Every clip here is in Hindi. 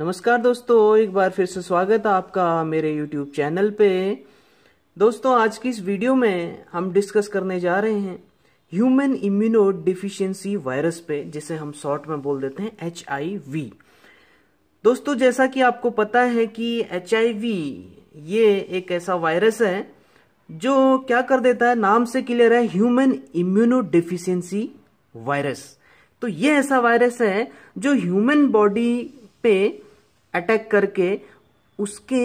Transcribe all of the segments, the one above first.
नमस्कार दोस्तों एक बार फिर से स्वागत है आपका मेरे YouTube चैनल पे दोस्तों आज की इस वीडियो में हम डिस्कस करने जा रहे हैं ह्यूमन इम्यूनो डिफिशियंसी वायरस पे जिसे हम शॉर्ट में बोल देते हैं एच दोस्तों जैसा कि आपको पता है कि एच ये एक ऐसा वायरस है जो क्या कर देता है नाम से क्लियर है ह्यूमन इम्यूनो डिफिशियंसी वायरस तो ये ऐसा वायरस है जो ह्यूमन बॉडी पे अटैक करके उसके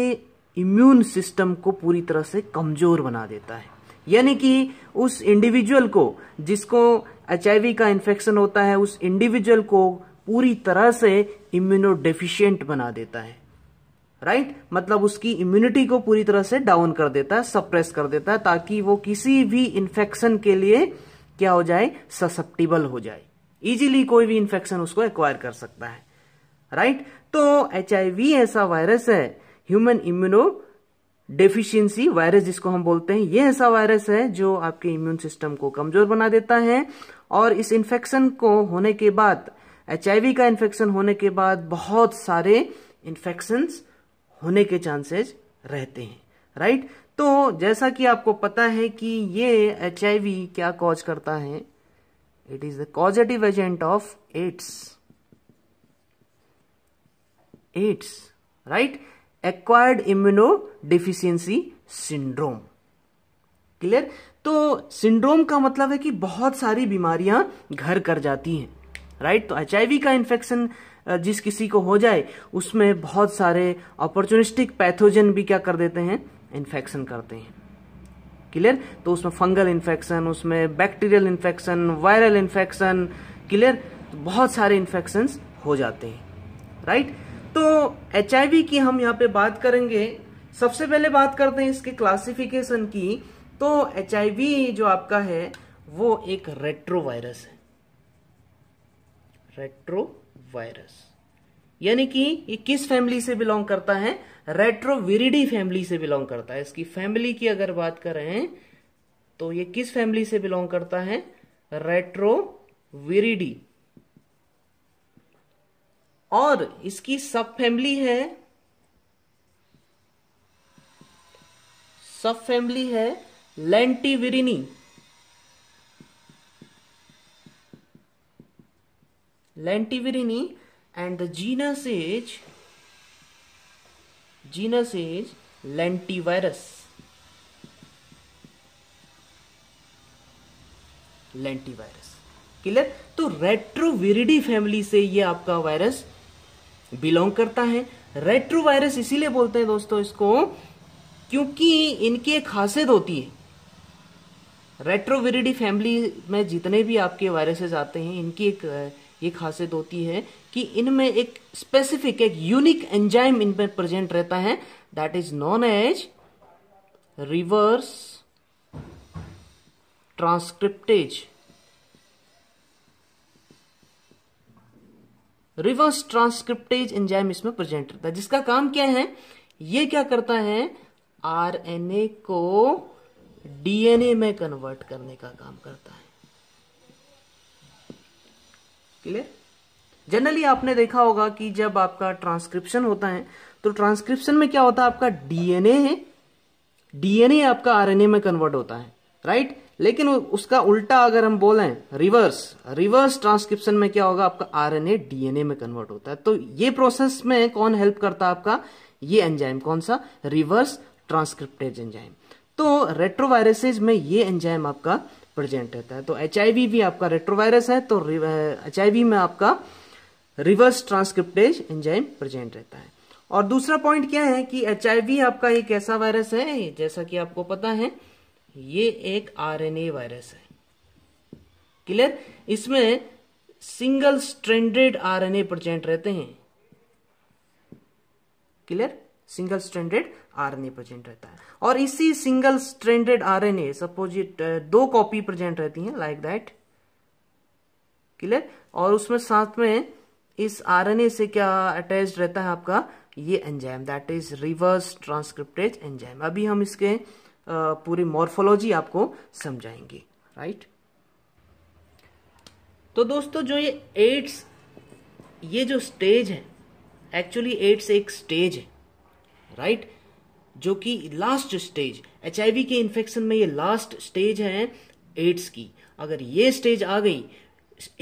इम्यून सिस्टम को पूरी तरह से कमजोर बना देता है यानी कि उस इंडिविजुअल को जिसको एच का इन्फेक्शन होता है उस इंडिविजुअल को पूरी तरह से इम्यूनो डेफिशियंट बना देता है राइट right? मतलब उसकी इम्यूनिटी को पूरी तरह से डाउन कर देता है सप्रेस कर देता है ताकि वो किसी भी इन्फेक्शन के लिए क्या हो जाए ससेप्टिबल हो जाए इजीली कोई भी इन्फेक्शन उसको एक्वायर कर सकता है राइट right? तो एच ऐसा वायरस है ह्यूमन इम्यूनो डेफिशिएंसी वायरस जिसको हम बोलते हैं ये ऐसा वायरस है जो आपके इम्यून सिस्टम को कमजोर बना देता है और इस इन्फेक्शन को होने के बाद एच का इन्फेक्शन होने के बाद बहुत सारे इन्फेक्शन होने के चांसेज रहते हैं राइट तो जैसा कि आपको पता है कि ये एच क्या कॉज करता है it is the causative agent of AIDS right acquired immunodeficiency syndrome clear तो सिंड्रोम का मतलब है कि बहुत सारी बीमारियां घर कर जाती हैं राइट तो एच का इन्फेक्शन जिस किसी को हो जाए उसमें बहुत सारे अपॉर्चुनिस्टिक पैथोजन भी क्या कर देते हैं इन्फेक्शन करते हैं क्लियर तो उसमें फंगल इन्फेक्शन उसमें bacterial infection viral infection clear तो बहुत सारे इन्फेक्शन हो जाते हैं राइट तो एच की हम यहाँ पे बात करेंगे सबसे पहले बात करते हैं इसके क्लासिफिकेशन की तो एच जो आपका है वो एक रेट्रोवायरस है रेट्रोवायरस यानी कि ये किस फैमिली से बिलोंग करता है रेट्रोविरिडी फैमिली से बिलोंग करता है इसकी फैमिली की अगर बात करें तो ये किस फैमिली से बिलोंग करता है रेट्रोविरिडी और इसकी सब फैमिली है सब फैमिली है lentivirinae lentivirinae and the genus is genus is lentivirus lentivirus clear तो रेट्रोविरिडी फैमिली से ये आपका वायरस बिलोंग करता है रेट्रो वायरस इसीलिए बोलते हैं दोस्तों इसको क्योंकि इनकी एक खासियत होती है रेट्रोविरिडी फैमिली में जितने भी आपके वायरसेस आते हैं इनकी एक ये खासियत होती है कि इनमें एक स्पेसिफिक एक यूनिक एंजाइम इनमें प्रेजेंट रहता है that is known as reverse transcriptase reverse transcriptase enzyme इसमें प्रेजेंट रहता है जिसका काम क्या है ये क्या करता है आरएनए को डीएनए में कन्वर्ट करने का काम करता है क्लियर जनरली आपने देखा होगा कि जब आपका ट्रांसक्रिप्शन होता है तो ट्रांसक्रिप्शन में क्या होता है आपका डीएनए है डीएनए आपका आरएनए में कन्वर्ट होता है राइट लेकिन उसका उल्टा अगर हम बोलें रिवर्स रिवर्स ट्रांसक्रिप्शन में क्या होगा आपका आरएनए डीएनए में कन्वर्ट होता है तो ये प्रोसेस में कौन हेल्प करता है आपका ये एंजाइम कौन सा रिवर्स ट्रांसक्रिप्टेज एंजाइम तो रेट्रोवायरसेज में ये एंजाइम आपका प्रेजेंट रहता है तो एच भी आपका रेट्रोवायरस है तो एच में आपका रिवर्स ट्रांसक्रिप्टेज एंजाइम प्रेजेंट रहता है और दूसरा पॉइंट क्या है कि एच आपका एक ऐसा वायरस है जैसा कि आपको पता है ये एक आरएनए वायरस है क्लियर इसमें सिंगल स्ट्रेंडेड आरएनए प्रेजेंट रहते हैं clear single stranded RNA present रहता है और इसी सिंगल स्ट्रेंडेड आरएनए सपोज ये दो कॉपी प्रेजेंट रहती हैं लाइक दैट क्लियर और उसमें साथ में इस आरएनए से क्या अटैच रहता है आपका ये enzyme that is reverse transcriptase enzyme अभी हम इसके पूरी मॉर्फोलॉजी आपको समझाएंगे राइट तो दोस्तों जो ये एड्स ये जो स्टेज है एक्चुअली एड्स एक स्टेज है राइट जो कि लास्ट स्टेज एच के इन्फेक्शन में ये लास्ट स्टेज है एड्स की अगर ये स्टेज आ गई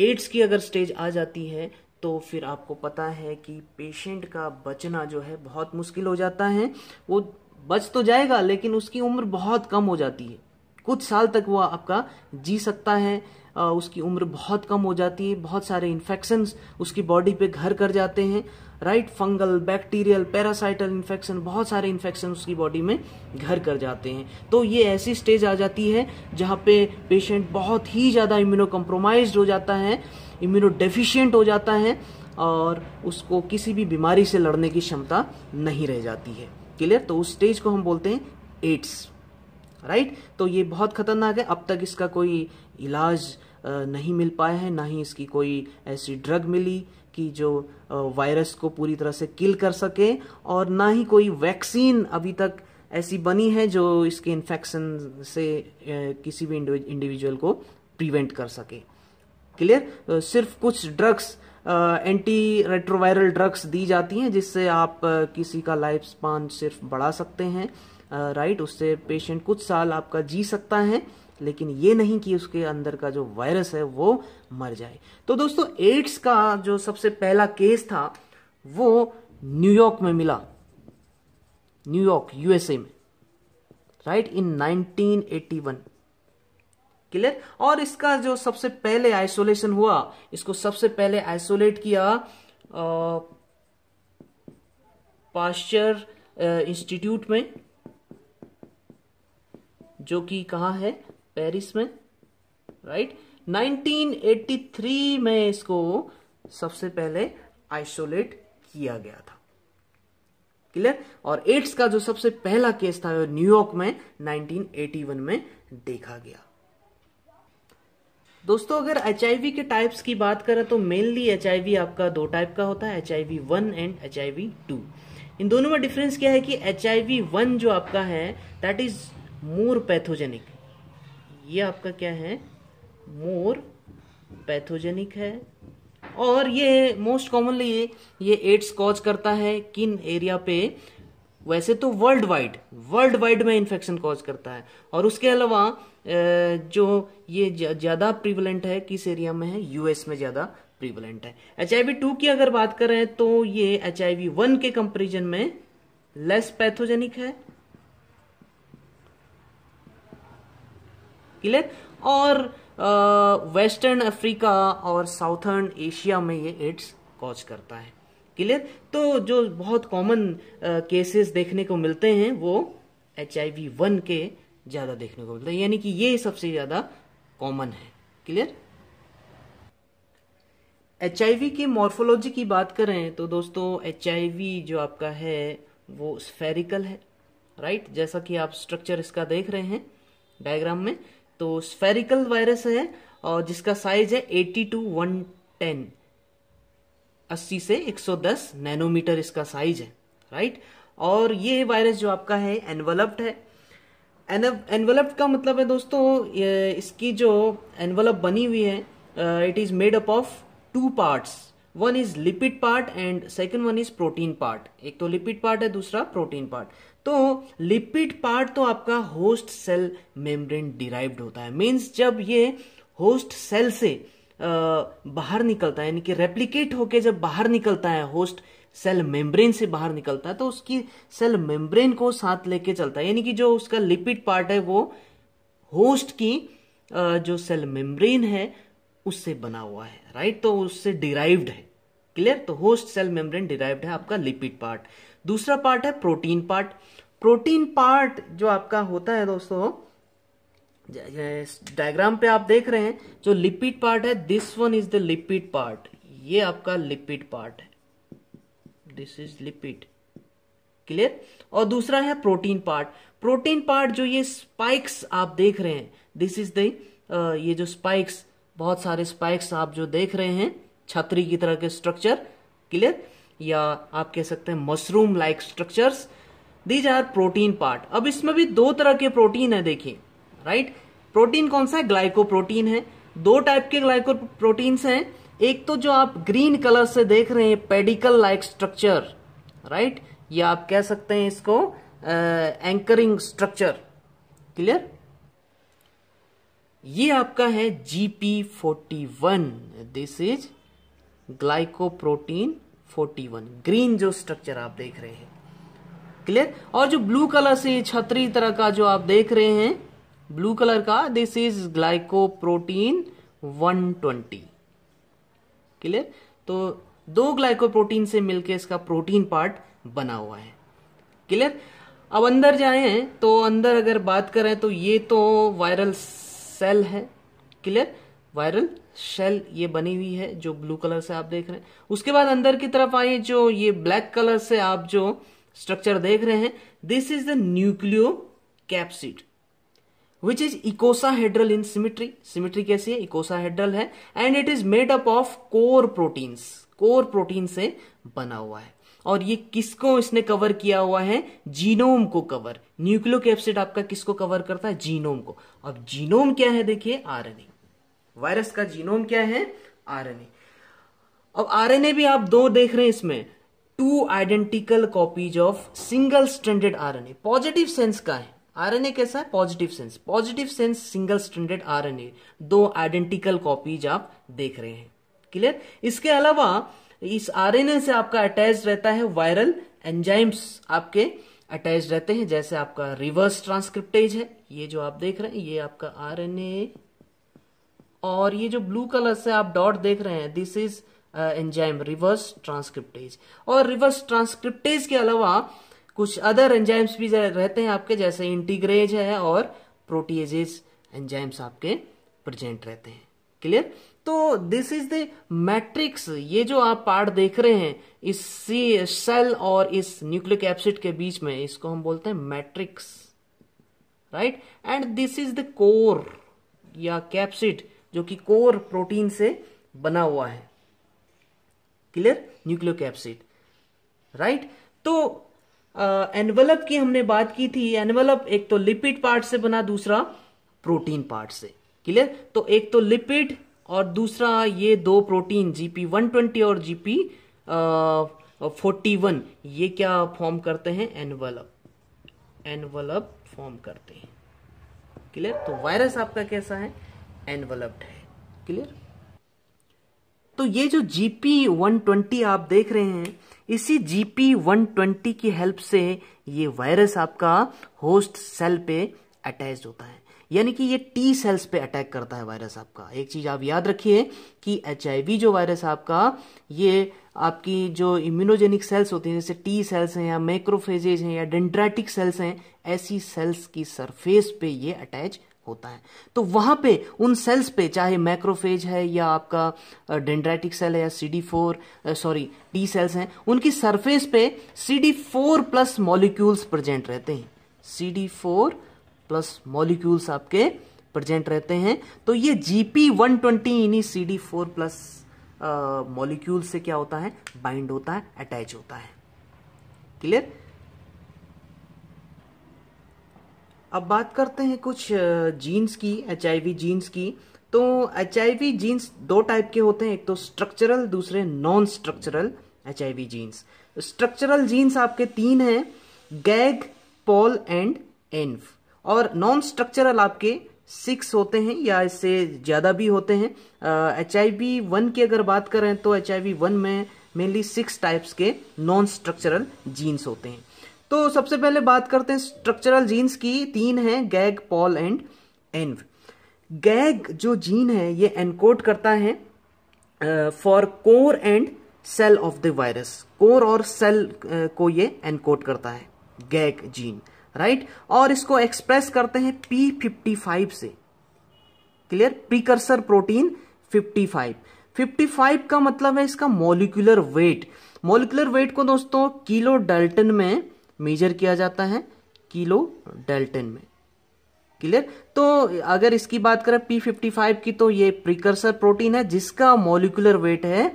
एड्स की अगर स्टेज आ जाती है तो फिर आपको पता है कि पेशेंट का बचना जो है बहुत मुश्किल हो जाता है वो बच तो जाएगा लेकिन उसकी उम्र बहुत कम हो जाती है कुछ साल तक वह आपका जी सकता है उसकी उम्र बहुत कम हो जाती है बहुत सारे इन्फेक्शन उसकी बॉडी पे घर कर जाते हैं right fungal bacterial parasitic infection बहुत सारे इन्फेक्शन उसकी बॉडी में घर कर जाते हैं तो ये ऐसी स्टेज आ जाती है जहाँ पे पेशेंट बहुत ही ज़्यादा इम्यूनो कम्प्रोमाइज हो जाता है इम्यूनो डेफिशिएंट हो जाता है और उसको किसी भी बीमारी से लड़ने की क्षमता नहीं रह जाती है क्लियर तो उस स्टेज को हम बोलते हैं एड्स राइट तो ये बहुत खतरनाक है अब तक इसका कोई इलाज नहीं मिल पाया है ना ही इसकी कोई ऐसी ड्रग मिली कि जो वायरस को पूरी तरह से किल कर सके और ना ही कोई वैक्सीन अभी तक ऐसी बनी है जो इसके इन्फेक्शन से किसी भी इंडिविजुअल को प्रिवेंट कर सके क्लियर सिर्फ कुछ ड्रग्स एंटी रेट्रोवायरल ड्रग्स दी जाती हैं जिससे आप किसी का लाइफ स्पान सिर्फ बढ़ा सकते हैं राइट उससे पेशेंट कुछ साल आपका जी सकता है लेकिन ये नहीं कि उसके अंदर का जो वायरस है वो मर जाए तो दोस्तों एड्स का जो सबसे पहला केस था वो न्यूयॉर्क में मिला न्यूयॉर्क यूएसए में राइट इन 1981 क्लियर और इसका जो सबसे पहले आइसोलेशन हुआ इसको सबसे पहले आइसोलेट किया पाश्चर इंस्टीट्यूट में जो कि कहा है पेरिस में राइट 1983 में इसको सबसे पहले आइसोलेट किया गया था क्लियर और एड्स का जो सबसे पहला केस था न्यूयॉर्क में 1981 में देखा गया दोस्तों अगर एच के टाइप्स की बात करें तो मेनली एच आपका दो टाइप का होता है H I V one and H I two इन दोनों में डिफरेंस क्या है कि एच आई वी वन जो आपका है दैट इज मोर पैथोजेनिक ये आपका क्या है मोर पैथोजेनिक है और ये मोस्ट कॉमनली ये ये एड्स कॉज करता है किन एरिया पे वैसे तो वर्ल्ड वाइड वर्ल्ड वाइड में इन्फेक्शन कॉज करता है और उसके अलावा जो ये ज़्यादा प्रिवलेंट है किस एरिया में है यूएस में ज़्यादा प्रिवलेंट है एच आई टू की अगर बात करें तो ये एच आई वन के कंपेरिजन में लेस पैथोजेनिक है क्लियर और वेस्टर्न अफ्रीका और साउथर्न एशिया में ये एड्स कॉज करता है क्लियर तो जो बहुत कॉमन केसेस देखने को मिलते हैं वो एच आई वी वन के ज्यादा देखने को मिलते हैं यानी कि ये सबसे ज्यादा कॉमन है क्लियर एच के मॉर्फोलॉजी की बात करें तो दोस्तों एच आई वी जो आपका है वो स्फेरिकल है राइट जैसा कि आप स्ट्रक्चर इसका देख रहे हैं डायग्राम में तो स्फेरिकल वायरस है और जिसका साइज है 80 टू 110 80 से 110 नैनोमीटर इसका साइज है राइट और ये वायरस जो आपका है एनवलप्ड है एनवलप्ड का मतलब है दोस्तों इसकी जो एनवलप बनी हुई है it is made up of two parts one is lipid part and second one is protein part एक तो लिपिड पार्ट है दूसरा प्रोटीन पार्ट तो लिपिड पार्ट तो आपका होस्ट सेल मेम्ब्रेन डिराइव्ड होता है मीन्स जब ये होस्ट सेल से बाहर निकलता है यानी कि रेप्लीकेट होके जब बाहर निकलता है होस्ट सेल मेम्ब्रेन से बाहर निकलता है तो उसकी सेल मेम्ब्रेन को साथ लेके चलता है यानी कि जो उसका लिपिड पार्ट है वो होस्ट की जो सेल मेम्ब्रेन है उससे बना हुआ है राइट तो उससे डिराइव्ड है क्लियर तो होस्ट सेल मेम्ब्रेन डिराइव्ड है आपका लिपिड पार्ट दूसरा पार्ट है प्रोटीन पार्ट प्रोटीन पार्ट जो आपका होता है दोस्तों डायग्राम पे आप देख रहे हैं जो लिपिड पार्ट है this one is the lipid part ये आपका लिपिड पार्ट है दिस इज लिपिड क्लियर और दूसरा है प्रोटीन पार्ट प्रोटीन पार्ट जो ये स्पाइक्स आप देख रहे हैं दिस इज द ये जो स्पाइक्स बहुत सारे स्पाइक्स आप जो देख रहे हैं छतरी की तरह के स्ट्रक्चर क्लियर या आप कह सकते हैं mushroom like structures these are protein part अब इसमें भी दो तरह के प्रोटीन है देखिए राइट प्रोटीन कौन सा है ग्लाइकोप्रोटीन है दो टाइप के ग्लाइको प्रोटीन हैं एक तो जो आप ग्रीन कलर से देख रहे हैं पेडिकल लाइक स्ट्रक्चर राइट या आप कह सकते हैं इसको एंकरिंग स्ट्रक्चर क्लियर ये आपका है GP forty one this is glycoprotein forty one green जो स्ट्रक्चर आप देख रहे हैं क्लियर और जो ब्लू कलर से छतरी तरह का जो आप देख रहे हैं ब्लू कलर का दिस इज ग्लाइकोप्रोटीन 120 क्लियर तो दो ग्लाइकोप्रोटीन से मिलकर इसका प्रोटीन पार्ट बना हुआ है क्लियर अब अंदर जाए तो अंदर अगर बात करें तो ये तो वायरल सेल है क्लियर वायरल शेल ये बनी हुई है जो ब्लू कलर से आप देख रहे हैं उसके बाद अंदर की तरफ आए जो ये ब्लैक कलर से आप जो स्ट्रक्चर देख रहे हैं this is the nucleocapsid is icosahedral in symmetry symmetry कैसी है हेड्रल है and it is made up of core protein core protein से बना हुआ है और ये किसको इसने कवर किया हुआ है जीनोम को कवर कैप्सिड आपका किसको कवर करता है जीनोम को अब जीनोम क्या है देखिए आरएनए वायरस का जीनोम क्या है आरएनए अब आरएनए भी आप दो देख रहे हैं इसमें two identical copies of single standard RNA positive sense का है आरएनए कैसा है positive sense positive sense single standard RNA दो आइडेंटिकल कॉपीज आप देख रहे हैं क्लियर इसके अलावा इस आरएनए से आपका अटैच रहता है वायरल एंजाइम्स आपके अटैच रहते हैं जैसे आपका रिवर्स ट्रांसक्रिप्टेज है ये जो आप देख रहे हैं ये आपका आरएनए और ये जो ब्लू कलर से आप डॉट देख रहे हैं this is enzyme reverse transcriptase और रिवर्स ट्रांसक्रिप्टेज के अलावा कुछ अदर एंजाइम्स भी रहते हैं आपके जैसे इंटीग्रेज है और प्रोटीजेस एंजाइम्स आपके प्रेजेंट रहते हैं क्लियर तो दिस इज द मैट्रिक्स ये जो आप पार्ट देख रहे हैं इस सी सेल और इस न्यूक्लिक एप्सिड के बीच में इसको हम बोलते हैं matrix right and this is the core या कैप्सिड जो कि कोर प्रोटीन से बना हुआ है क्लियर न्यूक्लियो कैप्सिड राइट तो एनवलप की हमने बात की थी एनवलप एक तो लिपिड पार्ट से बना दूसरा प्रोटीन पार्ट से क्लियर तो एक तो लिपिड और दूसरा ये दो प्रोटीन जीपी 120 और जीपी फोर्टी वन ये क्या फॉर्म करते हैं एनवलप एनवलप फॉर्म करते हैं क्लियर तो वायरस आपका कैसा है एनवलप्ड है क्लियर तो ये जो जीपी 120 आप देख रहे हैं इसी जीपी 120 की हेल्प से ये वायरस आपका होस्ट सेल पे अटैच होता है यानी कि ये टी सेल्स पे अटैक करता है वायरस आपका एक चीज आप याद रखिए कि एच जो वायरस आपका ये आपकी जो इम्यूनोजेनिक सेल्स होती हैं जैसे टी सेल्स हैं या मैक्रोफेजेज हैं या डेंड्राटिक सेल्स हैं ऐसी सेल्स की सरफेस पे ये अटैच होता है तो वहां पे उन सेल्स पे चाहे मैक्रोफेज है या आपका डेंड्राइटिक सेल है या C D four sorry T cells हैं उनकी सरफेस पे C D four plus molecules present रहते हैं C D four plus molecules आपके प्रेजेंट रहते हैं तो ये जीपी वन ट्वेंटी इन्हीं C D four plus molecule से क्या होता है बाइंड होता है अटैच होता है क्लियर अब बात करते हैं कुछ जीन्स की एच जीन्स की तो एच जीन्स दो टाइप के होते हैं एक तो स्ट्रक्चरल दूसरे non structural H genes structural genes आपके तीन हैं गैग पॉल एंड एन्फ और नॉन स्ट्रक्चरल आपके सिक्स होते हैं या इससे ज़्यादा भी होते हैं एच आई वी वन की अगर बात करें तो एच आई वी वन में मेनली सिक्स टाइप्स के नॉन स्ट्रक्चरल जीन्स होते हैं तो सबसे पहले बात करते हैं स्ट्रक्चरल जीन्स की तीन है gag pol and env gag जो जीन है ये एनकोड करता है for core and cell of the virus core और सेल uh, को ये एनकोड करता है गैग जीन राइट और इसको एक्सप्रेस करते हैं पी फिफ्टी फाइव से clear precursor protein fifty five fifty five का मतलब है इसका मोलिकुलर वेट मोलिकुलर वेट को दोस्तों किलो डल्टन में मेजर किया जाता है किलो डेल्टन में क्लियर तो अगर इसकी बात करें पी फिफ्टी फाइव की तो ये प्रिकर्सर प्रोटीन है जिसका मोलिकुलर वेट है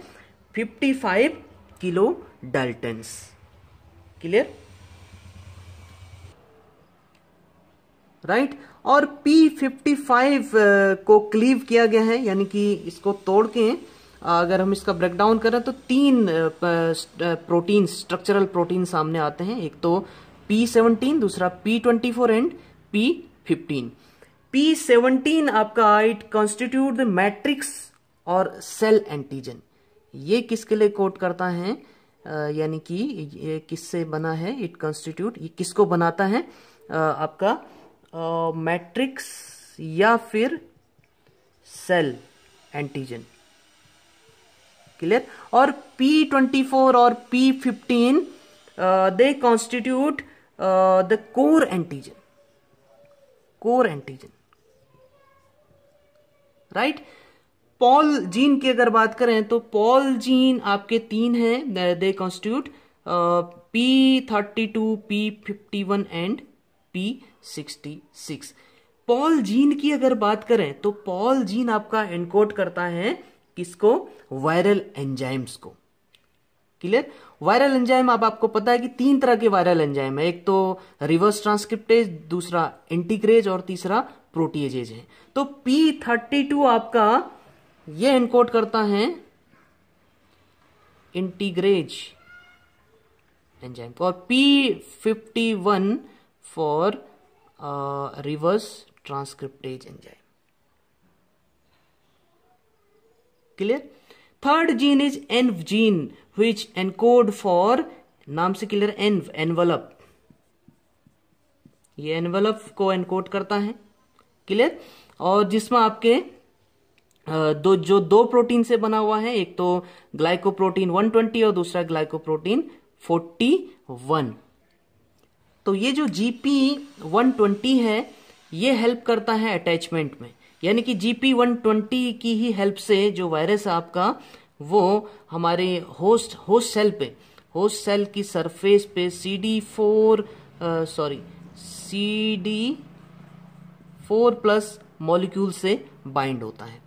fifty five kilo dalton clear right और P55 को क्लीव किया गया है यानी कि इसको तोड़ के अगर हम इसका ब्रेकडाउन करें तो तीन प्रोटीन स्ट्रक्चरल प्रोटीन सामने आते हैं एक तो पी दूसरा P twenty four and P fifteen P seventeen आपका इट कॉन्स्टिट्यूट द मैट्रिक्स और सेल एंटीजन ये किसके लिए कोट करता है यानी कि ये किससे बना है इट कॉन्स्टिट्यूट ये किसको बनाता है आ, आपका मैट्रिक्स या फिर सेल एंटीजन क्लियर और पी ट्वेंटी फोर और P fifteen they constitute the core antigen core antigen right pol gene की अगर बात करें तो पॉल जीन आपके तीन हैं they constitute P thirty two P fifty one and P sixty six pol gene की अगर बात करें तो पॉल जीन आपका एनकोड करता है किसको वायरल एंजाइम्स को क्लियर वायरल एंजाइम अब आपको पता है कि तीन तरह के वायरल एंजाइम है एक तो रिवर्स ट्रांसक्रिप्टेज दूसरा एंटीग्रेज और तीसरा प्रोटीएजेज है तो पी थर्टी टू आपका ये इनकोड करता है इंटीग्रेज एंजाइम को और P fifty one for reverse transcriptase enzyme clear third gene is env gene which encode for नाम से क्लियर एनव एनवलप ये एनवलप को एनकोड करता है क्लियर और जिसमें आपके दो जो दो प्रोटीन से बना हुआ है एक तो ग्लाइकोप्रोटीन 120 और दूसरा ग्लाइकोप्रोटीन 41 तो ये जो जीपी 120 है ये हेल्प करता है अटैचमेंट में यानी कि जीपी वन ट्वेंटी की ही हेल्प से जो वायरस है आपका वो हमारे होस्ट होस्ट सेल पे होस्ट सेल की सरफेस पे C D four sorry C D four plus molecule से बाइंड होता है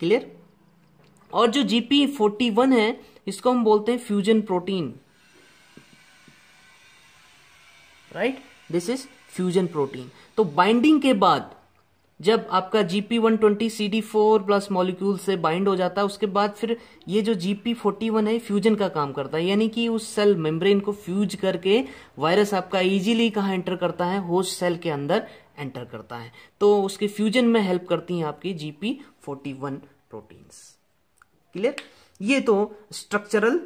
क्लियर और जो जीपी फोर्टी वन है इसको हम बोलते हैं fusion protein right this is fusion protein तो बाइंडिंग के बाद जब आपका GP one twenty C D four plus molecule से बाइंड हो जाता है उसके बाद फिर ये जो जीपी फोर्टी वन है फ्यूजन का काम करता है यानी कि उस सेल मेम्ब्रेन को फ्यूज करके वायरस आपका इजीली कहाँ एंटर करता है होस्ट सेल के अंदर एंटर करता है तो उसके फ्यूजन में हेल्प करती हैं आपकी GP forty one proteins clear ये तो स्ट्रक्चरल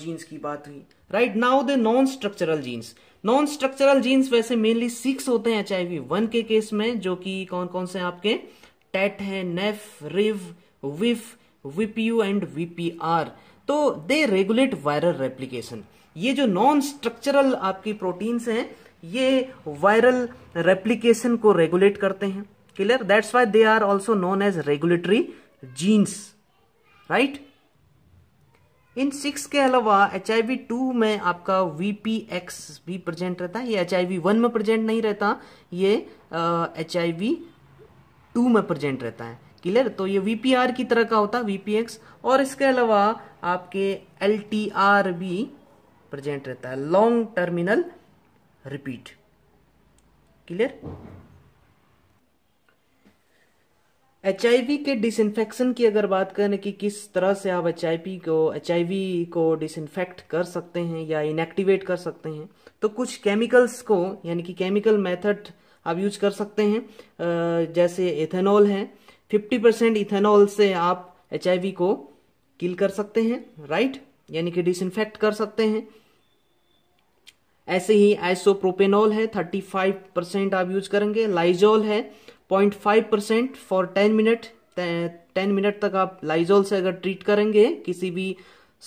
जीन्स की बात हुई right now the non structural genes non structural genes वैसे मेनली सिक्स होते हैं एच आई वन के केस में जो कि कौन कौन से आपके टेट है नेफ रिव विफ वीपीयू एंड वीपीआर तो दे रेगुलेट वायरल रेप्लीकेशन ये जो नॉन स्ट्रक्चरल आपकी प्रोटीन्स हैं ये वायरल रेप्लीकेशन को रेगुलेट करते हैं clear that's why they are also known as regulatory genes right इन सिक्स के अलावा एच आई वी टू में आपका वी पी एक्स भी प्रेजेंट रहता है ये एच आई वी वन में प्रेजेंट नहीं रहता ये एच आई वी टू में प्रेजेंट रहता है क्लियर तो ये वी पी आर की तरह का होता है वी पी एक्स और इसके अलावा आपके एल टी आर भी प्रेजेंट रहता है long terminal repeat clear H के डिसइनफेक्शन की अगर बात करें कि किस तरह से आप एच को एच को डिसइनफेक्ट कर सकते हैं या इनएक्टिवेट कर सकते हैं तो कुछ केमिकल्स को यानी कि केमिकल मेथड आप यूज कर सकते हैं जैसे इथेनॉल है 50 परसेंट इथेनॉल से आप एच को किल कर सकते हैं राइट यानी कि डिसइनफेक्ट कर सकते हैं ऐसे ही आइसोप्रोपेनॉल है 35 परसेंट आप यूज करेंगे लाइजोल है point five percent for ten minute ten minute तक आप लाइजोल से अगर ट्रीट करेंगे किसी भी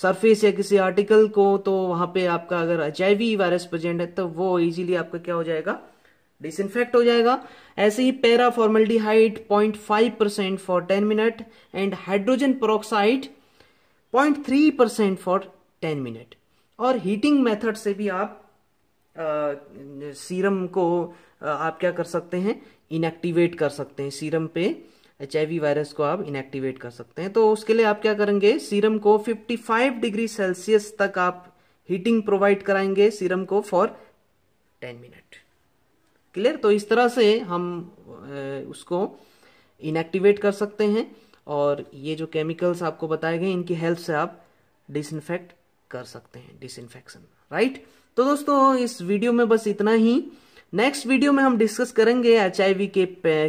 सरफेस या किसी आर्टिकल को तो वहां पे आपका अगर एचआईवी वायरस प्रेजेंट है तो वो इजीली आपका क्या हो जाएगा डिसइनफेक्ट हो जाएगा ऐसे ही para point five percent for ten minute and hydrogen point three percent for ten minute और हीटिंग मेथड से भी आप आ, सीरम को आ, आप क्या कर सकते हैं इनएक्टिवेट कर सकते हैं सीरम पे एच वायरस को आप इनएक्टिवेट कर सकते हैं तो उसके लिए आप क्या करेंगे सीरम को 55 डिग्री सेल्सियस तक आप हीटिंग प्रोवाइड कराएंगे सीरम को फॉर 10 मिनट क्लियर तो इस तरह से हम उसको इनएक्टिवेट कर सकते हैं और ये जो केमिकल्स आपको बताए गए इनकी हेल्प से आप डिसइनफेक्ट कर सकते हैं डिसइनफेक्शन राइट तो दोस्तों इस वीडियो में बस इतना ही नेक्स्ट वीडियो में हम डिस्कस करेंगे एच के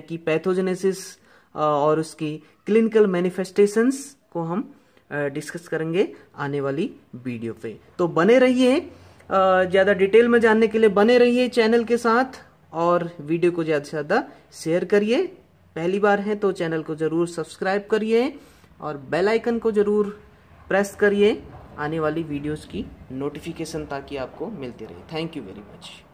की पैथोजेनेसिस और उसकी क्लिनिकल मैनिफेस्टेशंस को हम डिस्कस करेंगे आने वाली वीडियो पे तो बने रहिए ज़्यादा डिटेल में जानने के लिए बने रहिए चैनल के साथ और वीडियो को ज़्यादा से ज़्यादा शेयर करिए पहली बार है तो चैनल को ज़रूर सब्सक्राइब करिए और बेल आइकन को ज़रूर प्रेस करिए आने वाली वीडियोस की नोटिफिकेशन ताकि आपको मिलती रहे थैंक यू वेरी मच